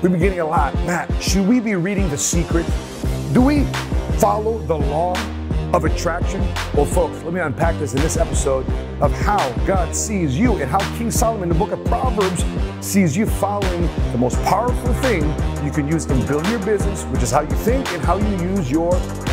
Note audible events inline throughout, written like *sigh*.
We've been getting a lot. Matt, should we be reading The Secret? Do we follow the law of attraction? Well, folks, let me unpack this in this episode of how God sees you and how King Solomon, in the book of Proverbs, sees you following the most powerful thing you can use to build your business, which is how you think and how you use your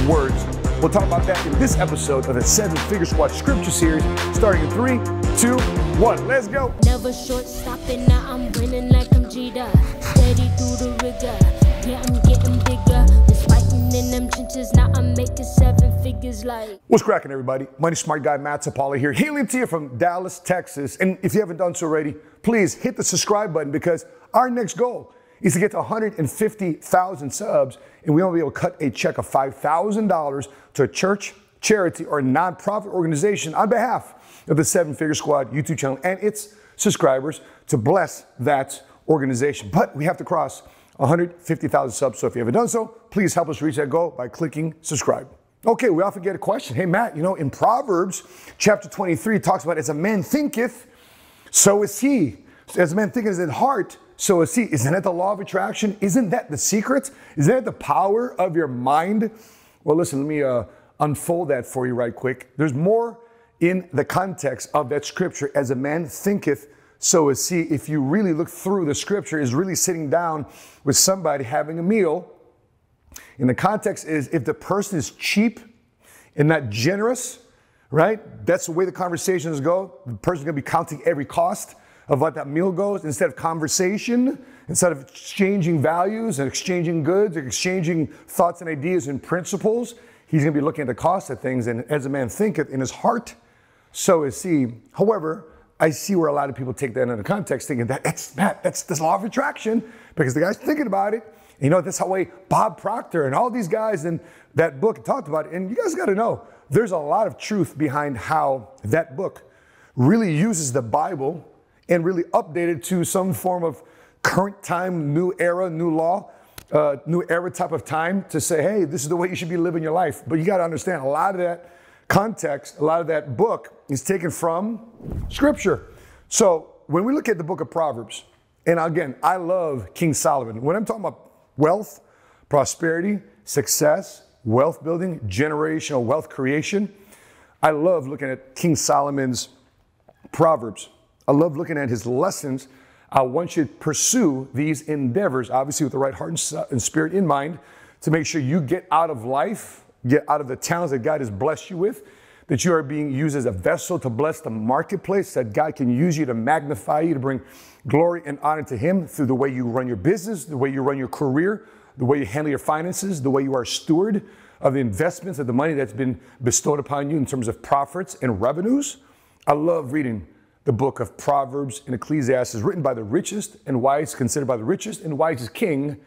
words. We'll talk about that in this episode of the Seven Figure Squad Scripture Series, starting in three, two, one. Let's go. Never short stopping, now I'm winning like steady through the rigor. Yeah, I'm getting bigger. in them trenches, now I'm making seven figures like. What's cracking, everybody? Money Smart Guy Matt Sapala here, healing to you from Dallas, Texas. And if you haven't done so already, please hit the subscribe button because our next goal is to get to 150,000 subs, and we want to be able to cut a check of $5,000 to a church, charity, or nonprofit organization on behalf of the Seven Figure Squad YouTube channel and its subscribers to bless that organization. But we have to cross 150,000 subs. So if you haven't done so, please help us reach that goal by clicking subscribe. Okay, we often get a question. Hey, Matt, you know, in Proverbs chapter 23, talks about as a man thinketh, so is he. As a man thinketh in heart, so is he. Isn't that the law of attraction? Isn't that the secret? Isn't that the power of your mind? Well, listen, let me uh, unfold that for you right quick. There's more in the context of that scripture as a man thinketh, so is see if you really look through the scripture is really sitting down with somebody having a meal. And the context is if the person is cheap and not generous, right? That's the way the conversations go. The person's gonna be counting every cost of what that meal goes instead of conversation, instead of exchanging values and exchanging goods, exchanging thoughts and ideas and principles. He's gonna be looking at the cost of things, and as a man thinketh in his heart, so is he. However, I see where a lot of people take that out of context, thinking that that's Matt, that's the law of attraction, because the guy's thinking about it. You know, that's how way Bob Proctor and all these guys in that book talked about it. And you guys got to know there's a lot of truth behind how that book really uses the Bible and really updated to some form of current time, new era, new law, uh, new era type of time to say, hey, this is the way you should be living your life. But you got to understand a lot of that context, a lot of that book is taken from Scripture. So when we look at the book of Proverbs, and again, I love King Solomon. When I'm talking about wealth, prosperity, success, wealth building, generational wealth creation, I love looking at King Solomon's Proverbs. I love looking at his lessons. I want you to pursue these endeavors, obviously, with the right heart and spirit in mind, to make sure you get out of life, get out of the talents that God has blessed you with, that you are being used as a vessel to bless the marketplace, that God can use you to magnify you, to bring glory and honor to Him through the way you run your business, the way you run your career, the way you handle your finances, the way you are steward of the investments of the money that's been bestowed upon you in terms of profits and revenues. I love reading the book of Proverbs and Ecclesiastes, written by the richest and wisest, considered by the richest and wisest king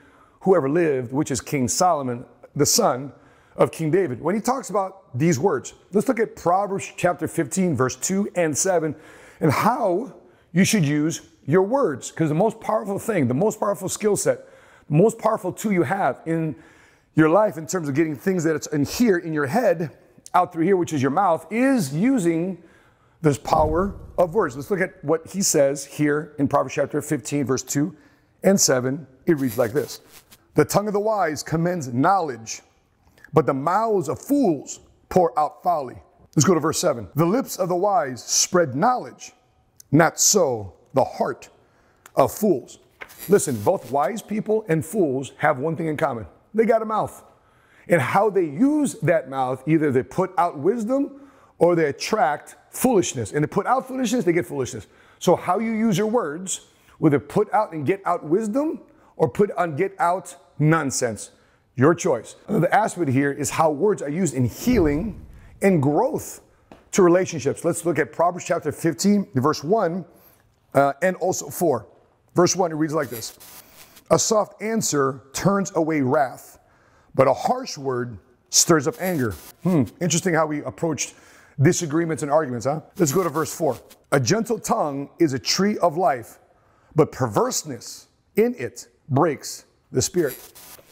who ever lived, which is King Solomon, the son of King David when he talks about these words. Let's look at Proverbs chapter 15, verse 2 and 7, and how you should use your words. Because the most powerful thing, the most powerful skill set, the most powerful tool you have in your life in terms of getting things that it's in here in your head out through here, which is your mouth, is using this power of words. Let's look at what he says here in Proverbs chapter 15, verse 2 and 7. It reads like this The tongue of the wise commends knowledge, but the mouths of fools pour out folly. Let's go to verse 7. The lips of the wise spread knowledge, not so the heart of fools. Listen, both wise people and fools have one thing in common they got a mouth. And how they use that mouth, either they put out wisdom or they attract foolishness. And they put out foolishness, they get foolishness. So, how you use your words, whether put out and get out wisdom or put on get out nonsense, your choice. The aspect here is how words are used in healing and growth to relationships. Let's look at Proverbs chapter 15, verse 1, uh, and also 4. Verse 1, it reads like this A soft answer turns away wrath, but a harsh word stirs up anger. Hmm, interesting how we approached disagreements and arguments, huh? Let's go to verse 4. A gentle tongue is a tree of life, but perverseness in it breaks the spirit.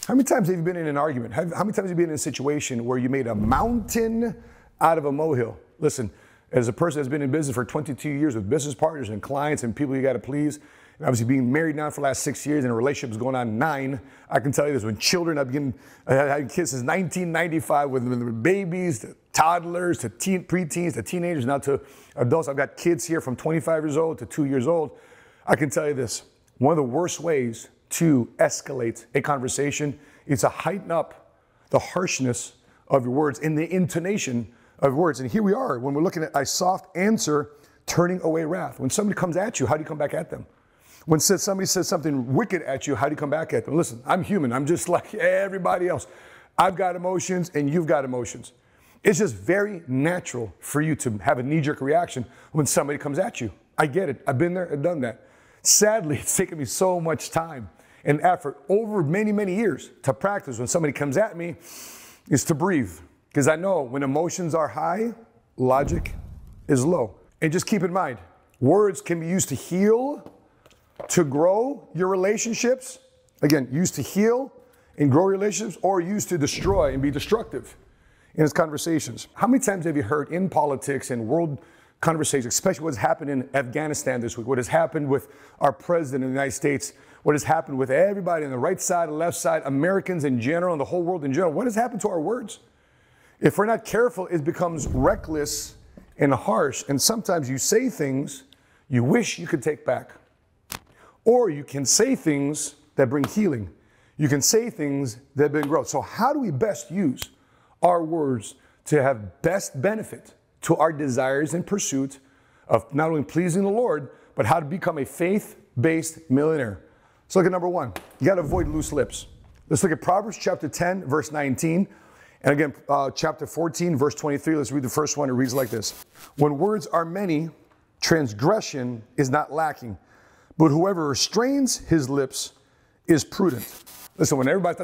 How many times have you been in an argument? How, how many times have you been in a situation where you made a mountain out of a molehill? Listen, as a person that's been in business for 22 years with business partners and clients and people you got to please, and obviously being married now for the last six years and a relationship's going on nine, I can tell you this, when children, I've been, I had kids since 1995 with them, babies to toddlers to teen, preteens to teenagers, now to adults. I've got kids here from 25 years old to two years old. I can tell you this, one of the worst ways to escalate a conversation is to heighten up the harshness of your words and the intonation of words. And here we are when we're looking at a soft answer turning away wrath. When somebody comes at you, how do you come back at them? When somebody says something wicked at you, how do you come back at them? Listen, I'm human. I'm just *laughs* like everybody else. I've got emotions and you've got emotions. It's just very natural for you to have a knee jerk reaction when somebody comes at you. I get it. I've been there and done that. Sadly, *laughs* it's taken me so much time and effort over many, many years to practice when somebody comes at me is to breathe. Because I know when emotions are high, logic is low. And just keep in mind, words can be used to heal, to grow your relationships. Again, used to heal and grow relationships, or used to destroy and be destructive in his conversations. How many times have you heard in politics and world conversation, especially what's happened in Afghanistan this week, what has happened with our president of the United States, what has happened with everybody on the right side, the left side, Americans in general, and the whole world in general. What has happened to our words? If we're not careful, it becomes reckless and harsh. And sometimes you say things you wish you could take back. Or you can say things that bring healing. You can say things that bring growth. So, how do we best use our words to have best benefit? to our desires and pursuit of not only pleasing the Lord, but how to become a faith based millionaire. Let's look at number one. You got to avoid loose lips. Let's look at Proverbs chapter 10, verse 19. And again, uh, chapter 14, verse 23. Let's read the first one. It reads like this When words are many, transgression is not lacking, but whoever restrains his lips is prudent. Listen, when everybody's,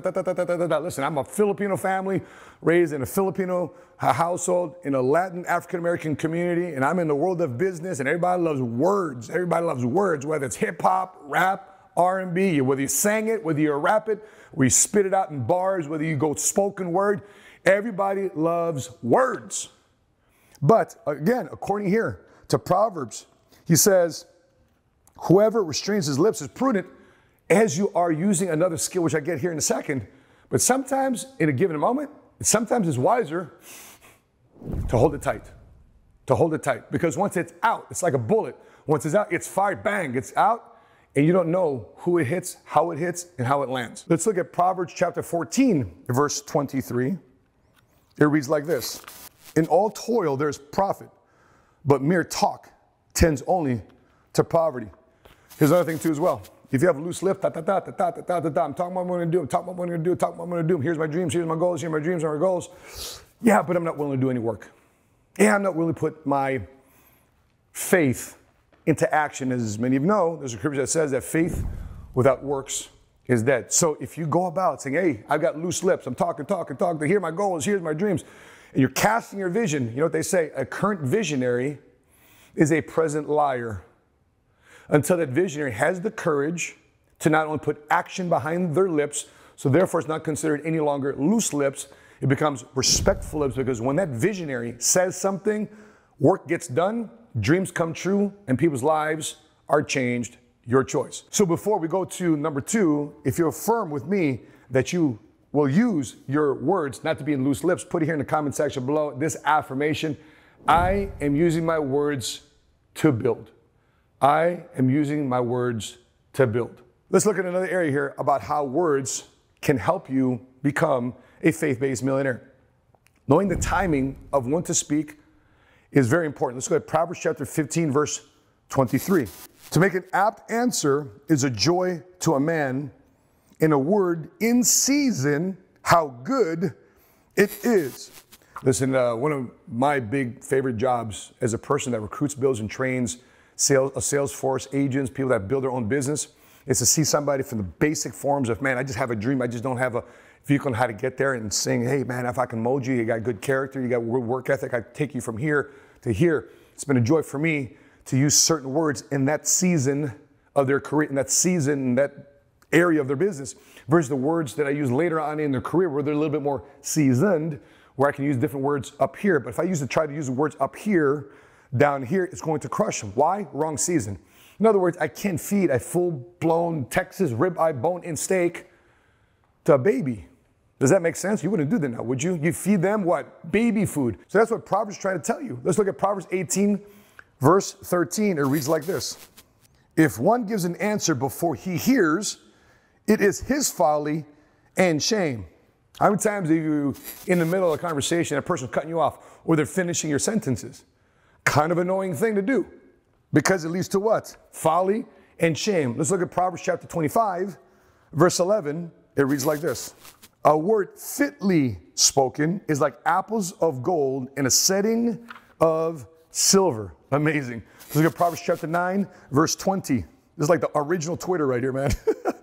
listen, I'm a Filipino family raised in a Filipino household in a Latin African American community, and I'm in the world of business, and everybody loves words. Everybody loves words, whether it's hip hop, rap, R&B, whether you sang it, whether you rap it, we spit it out in bars, whether you go spoken word. Everybody loves words. But again, according here to Proverbs, he says, Whoever restrains his lips is prudent, as you are using another skill, which I get here in a second. But sometimes in a given moment, sometimes it's wiser to hold it tight. To hold it tight. Because once it's out, it's like a bullet. Once it's out, it's fired, bang, it's out, and you don't know who it hits, how it hits, and how it lands. Let's look at Proverbs chapter 14, verse 23. It reads like this In all toil there's profit, but mere talk tends only to poverty. Here's another thing, too, as well. If you have a loose lip, ta ta ta ta ta ta ta ta ta. I'm talking about what I'm going to do. I'm talking about what I'm going to do. I'm talking about what I'm going to do. Here's my dreams. Here's my goals. Here's my dreams. Here's my goals. Yeah, but I'm not willing to do any work. Yeah, I'm not willing to put my faith into action. As many of you know, there's a scripture that says that faith without works is dead. So if you go about saying, hey, I've got loose lips, I'm talking, talking, talking, here my goals, here's my dreams, and you're casting your vision, you know what they say? A current visionary is a present liar until that visionary has the courage to not only put action behind their lips, so therefore it's not considered any longer loose lips, it becomes respectful lips because when that visionary says something, work gets done, dreams come true, and people's lives are changed. Your choice. So before we go to number two, if you're firm with me that you will use your words not to be in loose lips, put it here in the comment section below this affirmation I am using my words to build. I am using my words to build. Let's look at another area here about how words can help you become a faith based millionaire. Knowing the timing of when to speak is very important. Let's go to Proverbs chapter 15, verse 23. To make an apt answer is a joy to a man, in a word in season, how good it is. Listen, uh, one of my big favorite jobs as a person that recruits, builds, and trains sales, Salesforce agents, people that build their own business, its to see somebody from the basic forms of, man, I just have a dream. I just don't have a vehicle on how to get there and saying, hey, man, if I can mold you, you got good character, you got good work ethic, I take you from here to here. It's been a joy for me to use certain words in that season of their career, in that season, in that area of their business, versus the words that I use later on in their career where they're a little bit more seasoned, where I can use different words up here. But if I use to try to use the words up here down here is going to crush them. Why? Wrong season. In other words, I can't feed a full-blown Texas ribeye bone-in steak to a baby. Does that make sense? You wouldn't do that now, would you? You feed them what? Baby food. So that's what Proverbs is trying to tell you. Let's look at Proverbs 18, verse 13. It reads like this. If one gives an answer before he hears, it is his folly and shame. How many times are you in the middle of a conversation, a person cutting you off, or they're finishing your sentences? Kind of annoying thing to do because it leads to what? Folly and shame. Let's look at Proverbs chapter 25, verse 11. It reads like this A word fitly spoken is like apples of gold in a setting of silver. Amazing. Let's look at Proverbs chapter 9, verse 20. This is like the original Twitter right here, man.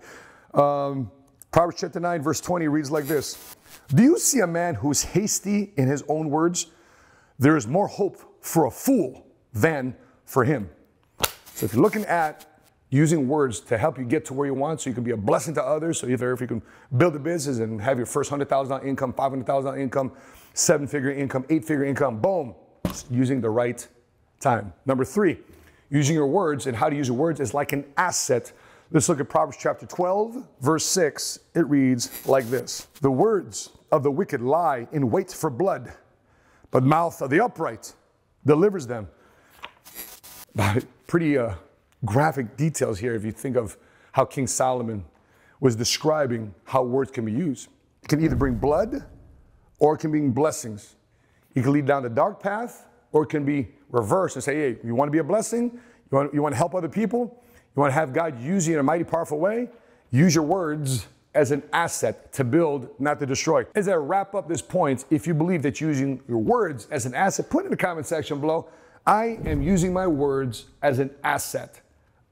*laughs* um, Proverbs chapter 9, verse 20 reads like this Do you see a man who's hasty in his own words? There is more hope for a fool than for him. So if you're looking at using words to help you get to where you want so you can be a blessing to others. So either if you can build a business and have your first $100,000 income, $500,000 income, seven figure income, eight figure income, boom, using the right time. Number three, using your words and how to use your words is like an asset. Let's look at Proverbs chapter 12, verse 6. It reads like this The words of the wicked lie in wait for blood, but mouth of the upright delivers them by pretty uh, graphic details here if you think of how King Solomon was describing how words can be used. It can either bring blood or it can bring blessings. It can lead down the dark path or it can be reversed and say, hey, you want to be a blessing? You want, you want to help other people? You want to have God use you in a mighty powerful way? Use your words as an asset to build, not to destroy. As I wrap up this point, if you believe that using your words as an asset, put in the comment section below. I am using my words as an asset.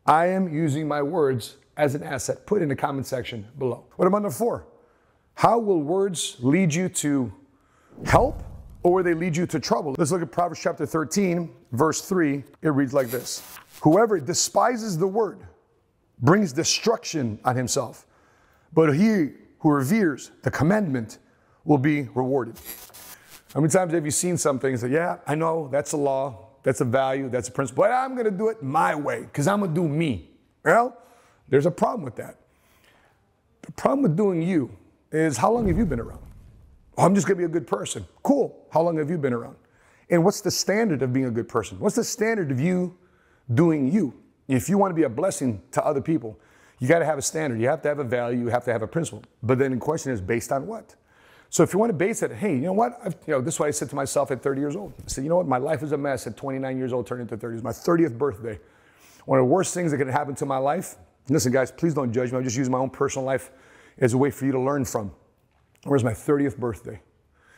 I am using my words as an asset. Put in the comment section below. What about number four? How will words lead you to help or they lead you to trouble? Let's look at Proverbs chapter 13, verse 3. It reads like this Whoever despises the word brings destruction on himself but he who reveres the commandment will be rewarded. How many times have you seen something and said, Yeah, I know, that's a law, that's a value, that's a principle, but I'm gonna do it my way, because I'm gonna do me. Well, there's a problem with that. The problem with doing you is how long have you been around? Oh, I'm just gonna be a good person. Cool. How long have you been around? And what's the standard of being a good person? What's the standard of you doing you? If you wanna be a blessing to other people, you got to have a standard. You have to have a value. You have to have a principle. But then the question is based on what? So if you want to base it, hey, you know what? I've, you know, this is what I said to myself at 30 years old. I said, you know what? My life is a mess. At 29 years old, turned into 30. It's my 30th birthday. One of the worst things that could happen to my life. Listen, guys, please don't judge me. I'm just using my own personal life as a way for you to learn from. Where's my 30th birthday?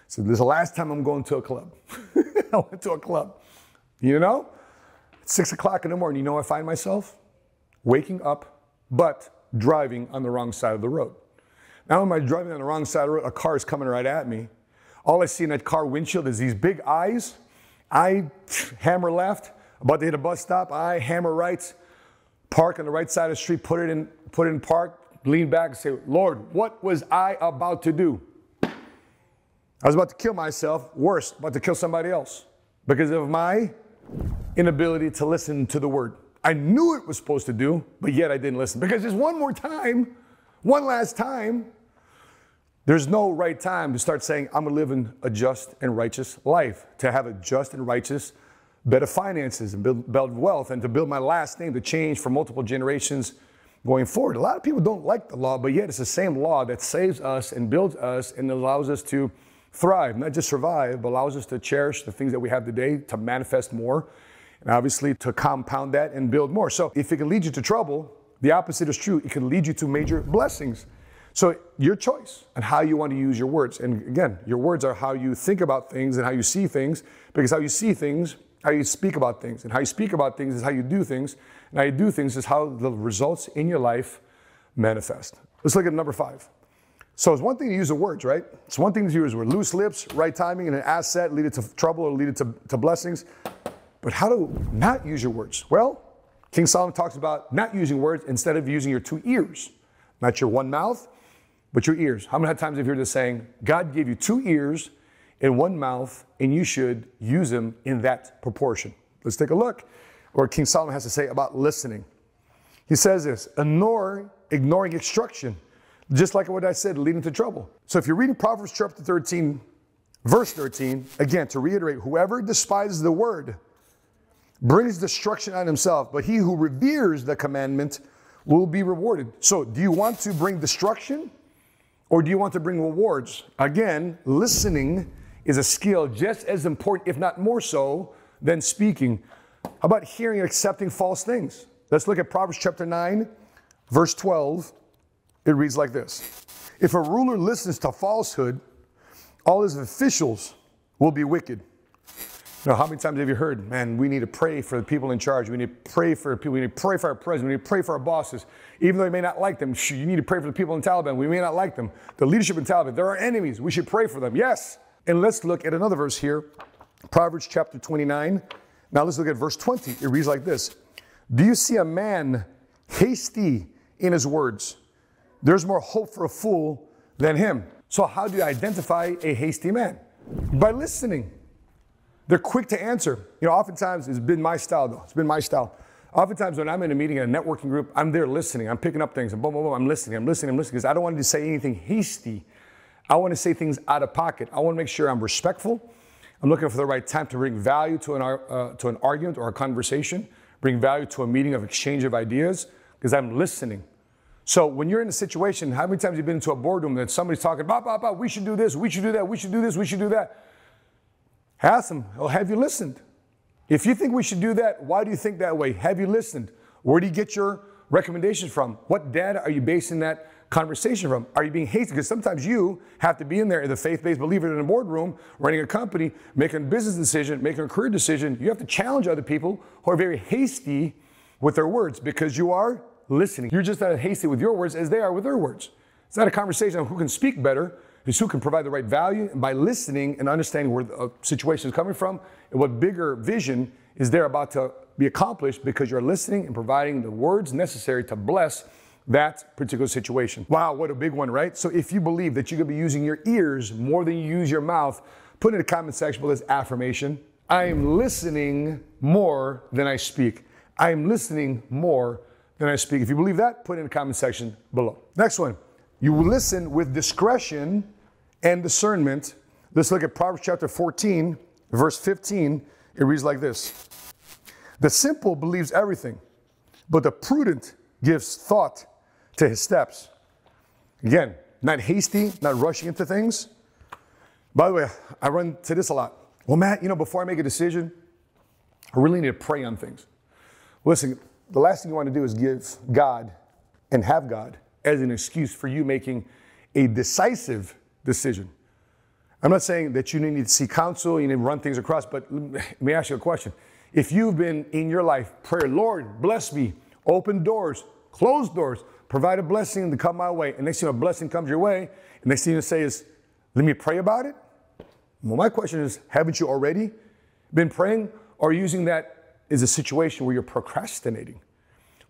So this is the last time I'm going to a club. *laughs* I went to a club. You know, it's six o'clock in the morning. You know I find myself? Waking up but driving on the wrong side of the road. Now, am I driving on the wrong side of the road? A car is coming right at me. All I see in that car windshield is these big eyes. I hammer left, about to hit a bus stop. I hammer right, park on the right side of the street, put it in, put it in park, lean back and say, Lord, what was I about to do? I was about to kill myself, worse, about to kill somebody else because of my inability to listen to the word. I knew it was supposed to do, but yet I didn't listen. Because just one more time, one last time, there's no right time to start saying, I'm gonna live in a just and righteous life, to have a just and righteous bed of finances and build, build wealth, and to build my last name to change for multiple generations going forward. A lot of people don't like the law, but yet it's the same law that saves us and builds us and allows us to thrive, not just survive, but allows us to cherish the things that we have today, to manifest more, and obviously, to compound that and build more. So, if it can lead you to trouble, the opposite is true. It can lead you to major blessings. So, your choice and how you want to use your words. And again, your words are how you think about things and how you see things, because how you see things, how you speak about things. And how you speak about things is how you do things. And how you do things is how the results in your life manifest. Let's look at number five. So it's one thing to use the words, right? It's one thing to use words. Loose lips, right timing, and an asset lead it to trouble or lead it to, to blessings. But how to not use your words? Well, King Solomon talks about not using words instead of using your two ears, not your one mouth, but your ears. How many times have you heard this saying, God gave you two ears and one mouth, and you should use them in that proportion? Let's take a look what King Solomon has to say about listening. He says this ignore, ignoring instruction, just like what I said, leading to trouble. So if you're reading Proverbs chapter 13, verse 13, again, to reiterate, whoever despises the word, brings destruction on himself, but he who reveres the commandment will be rewarded. So, do you want to bring destruction or do you want to bring rewards? Again, listening is a skill just as important, if not more so, than speaking. How about hearing and accepting false things? Let's look at Proverbs chapter 9, verse 12. It reads like this If a ruler listens to falsehood, all his officials will be wicked. Now, how many times have you heard, man, we need to pray for the people in charge. We need to pray for people. We need to pray for our president. We need to pray for our bosses. Even though you may not like them, you need to pray for the people in Taliban. We may not like them. The leadership in Taliban, they're our enemies. We should pray for them. Yes. And let's look at another verse here Proverbs chapter 29. Now let's look at verse 20. It reads like this Do you see a man hasty in his words? There's more hope for a fool than him. So, how do you identify a hasty man? By listening. They're quick to answer. You know, oftentimes it's been my style though. It's been my style. Oftentimes when I'm in a meeting in a networking group, I'm there listening. I'm picking up things and boom, boom, boom. I'm listening. I'm listening. I'm listening because I don't want to say anything hasty. I want to say things out of pocket. I want to make sure I'm respectful. I'm looking for the right time to bring value to an, uh, to an argument or a conversation, bring value to a meeting of exchange of ideas because I'm listening. So when you're in a situation, how many times you've been into a boardroom that somebody's talking, about, we should do this, we should do that, we should do this, we should do that. Ask him, oh, have you listened? If you think we should do that, why do you think that way? Have you listened? Where do you get your recommendations from? What data are you basing that conversation from? Are you being hasty? Because sometimes you have to be in there as a faith-based believer in a boardroom, running a company, making a business decision, making a career decision. You have to challenge other people who are very hasty with their words because you are listening. You're just as hasty with your words as they are with their words. It's not a conversation of who can speak better is who can provide the right value. And by listening and understanding where the uh, situation is coming from and what bigger vision is there about to be accomplished because you're listening and providing the words necessary to bless that particular situation. Wow, what a big one, right? So if you believe that you're gonna be using your ears more than you use your mouth, put in the comment section below this affirmation. I am listening more than I speak. I am listening more than I speak. If you believe that, put in the comment section below. Next one. You listen with discretion and discernment. Let's look at Proverbs chapter 14, verse 15. It reads like this The simple believes everything, but the prudent gives thought to his steps. Again, not hasty, not rushing into things. By the way, I run to this a lot. Well, Matt, you know, before I make a decision, I really need to pray on things. Listen, the last thing you want to do is give God and have God as an excuse for you making a decisive decision. I'm not saying that you need to see counsel, you need to run things across, but let me ask you a question. If you've been in your life, prayer, Lord, bless me, open doors, close doors, provide a blessing to come my way. And next thing a blessing comes your way, and next thing you say is, let me pray about it. Well, my question is, haven't you already been praying or using that as a situation where you're procrastinating?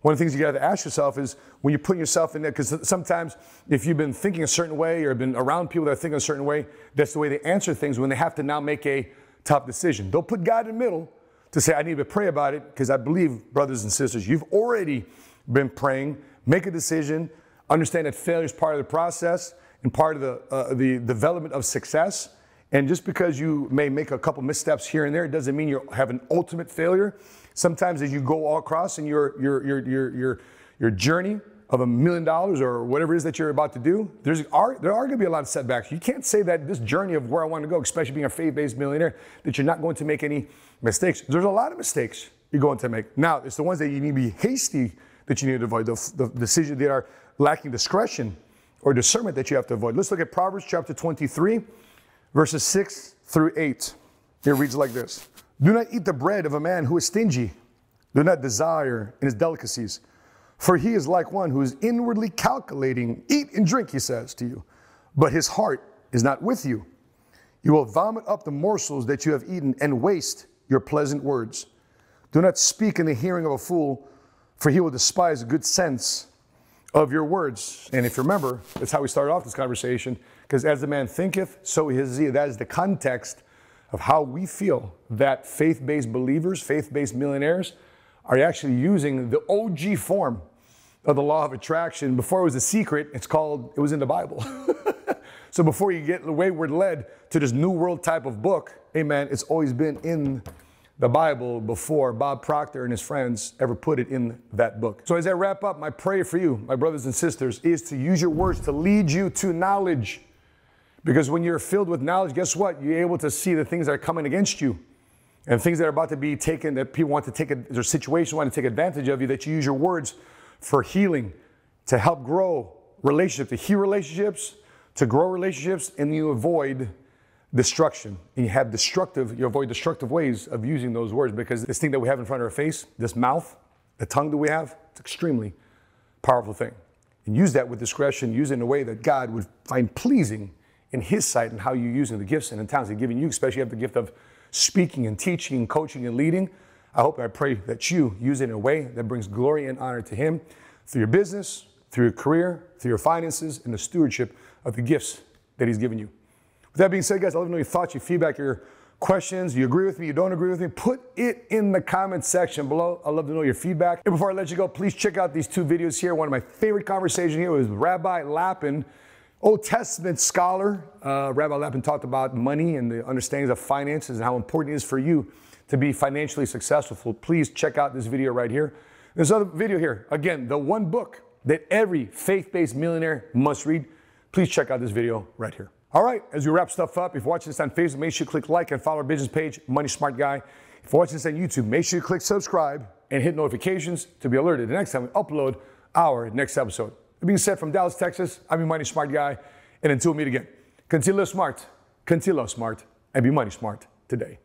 one of the things you got to ask yourself is when you're putting yourself in there, because sometimes if you've been thinking a certain way or been around people that are thinking a certain way, that's the way they answer things when they have to now make a top decision. Don't put God in the middle to say, I need to pray about it, because I believe, brothers and sisters, you've already been praying. Make a decision. Understand that failure is part of the process and part of the, uh, the development of success. And just because you may make a couple missteps here and there, it doesn't mean you have an ultimate failure. Sometimes as you go all across in your, your, your, your, your, your journey of a million dollars or whatever it is that you're about to do, there's, are, there are gonna be a lot of setbacks. You can't say that this journey of where I wanna go, especially being a faith-based millionaire, that you're not going to make any mistakes. There's a lot of mistakes you're going to make. Now, it's the ones that you need to be hasty that you need to avoid, the, the decisions that are lacking discretion or discernment that you have to avoid. Let's look at Proverbs chapter 23, verses 6 through 8. It reads like this do not eat the bread of a man who is stingy. Do not desire in his delicacies. For he is like one who is inwardly calculating, eat and drink, he says to you, but his heart is not with you. You will vomit up the morsels that you have eaten and waste your pleasant words. Do not speak in the hearing of a fool, for he will despise good sense of your words. And if you remember, that's how we started off this conversation, because as the man thinketh, so is he. That is the context of how we feel that faith based believers, faith based millionaires, are actually using the OG form of the law of attraction. Before it was a secret, it's called, it was in the Bible. *laughs* so before you get the wayward led to this new world type of book, amen, it's always been in the Bible before Bob Proctor and his friends ever put it in that book. So as I wrap up, my prayer for you, my brothers and sisters, is to use your words to lead you to knowledge because when you're filled with knowledge, guess what? You're able to see the things that are coming against you and things that are about to be taken that people want to take, their situation want to take advantage of you, that you use your words for healing, to help grow relationships, to heal relationships, to grow relationships, and you avoid destruction. And you have destructive, you avoid destructive ways of using those words because this thing that we have in front of our face, this mouth, the tongue that we have, it's extremely powerful thing. And use that with discretion, use it in a way that God would find pleasing in His sight and how you're using the gifts and the talents He's given you, especially you have the gift of speaking and teaching and coaching and leading. I hope I pray that you use it in a way that brings glory and honor to Him through your business, through your career, through your finances, and the stewardship of the gifts that He's given you. With that being said, guys, I'd love to know your thoughts, your feedback, your questions. You agree with me, you don't agree with me, put it in the comment section below. I'd love to know your feedback. And before I let you go, please check out these two videos here. One of my favorite conversations here was Rabbi Lappin Old Testament scholar, uh, Rabbi Lappin talked about money and the understandings of finances and how important it is for you to be financially successful. Please check out this video right here. This other video here, again, the one book that every faith-based millionaire must read. Please check out this video right here. All right, as we wrap stuff up, if you're watching this on Facebook, make sure you click like and follow our business page, Money Smart Guy. If you're watching this on YouTube, make sure you click subscribe and hit notifications to be alerted the next time we upload our next episode being said from Dallas, Texas, I'm your money smart guy. And until we meet again, Contilo smart, Contilo smart, and be money smart today.